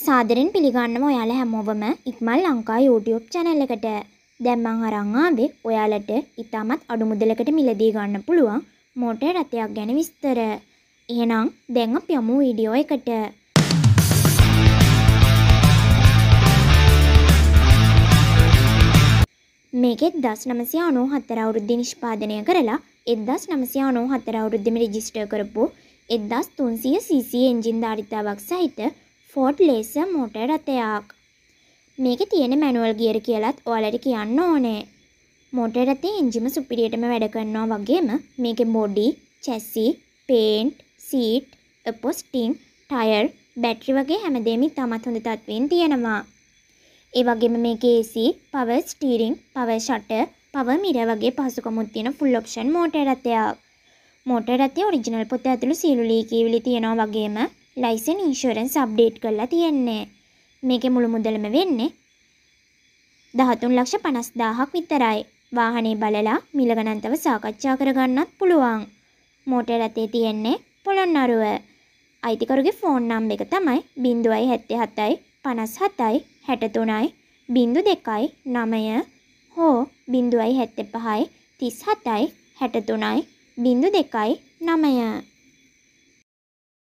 සාදරෙන් පිළිගන්නම ඔයාලා හැමෝවම ඉක්මල් Lanka YouTube channel එකට. දැන් මං අරන් ආවේ ඔයාලට ඉතාමත් අඩු මුදලකට මිලදී ගන්න පුළුවන් මෝටර් රථයක් ගැන විස්තර. එහෙනම් දැන් අපි යමු වීඩියෝ එකට. මේකෙත් 1994 අවුරුද්දේ නිෂ්පාදනය කරලා 1994 අවුරුද්දේම රෙජිස්ටර් කරපු 1300 cc එන්ජින් ධාරිතාවක් සහිත ෆෝඩ් ලේසර් මෝටර් රථයක්. මේකේ තියෙන මැනුවල් ගියර් කියලත් ඔයාලට කියන්න ඕනේ. මෝටර් රථේ එන්ජිම සුපිරියටම වැඩ කරනවා වගේම මේකේ බොඩි, චැසි, පේන්ට්, සීට්, අපොස්ටිං, ටයර්, බැටරි වගේ හැමදේම ඉතාමත් හොඳ තත්ත්වයෙන් තියෙනවා. ඒ වගේම මේකේ AC, power steering, power shutter, power mirror වගේ පහසුකම්ත් තියෙන ෆුල් ඔප්ෂන් මෝටර් රථයක්. මෝටර් රථයේ ඔරිජිනල් පොත ඇතුළු සියලු ලී කියවිලි තියෙනවා වගේම ලයිසන් ඉන්ශෝරන්ස් අප්ඩේට් කරලා තියෙන්නේ. මේකේ මුළු මුදලම වෙන්නේ 13 ලක්ෂ 50000ක් විතරයි. වාහනේ බලලා මිල ගණන්තව සාකච්ඡා කරගන්නත් පුළුවන්. මෝටර් රථේ තියෙන්නේ පොළොන්නරුව. අයිතිකරුගේ ෆෝන් නම් එක තමයි 077යි 57යි 63යි 02යි 9 හෝ 075යි 37යි 63යි 02යි 9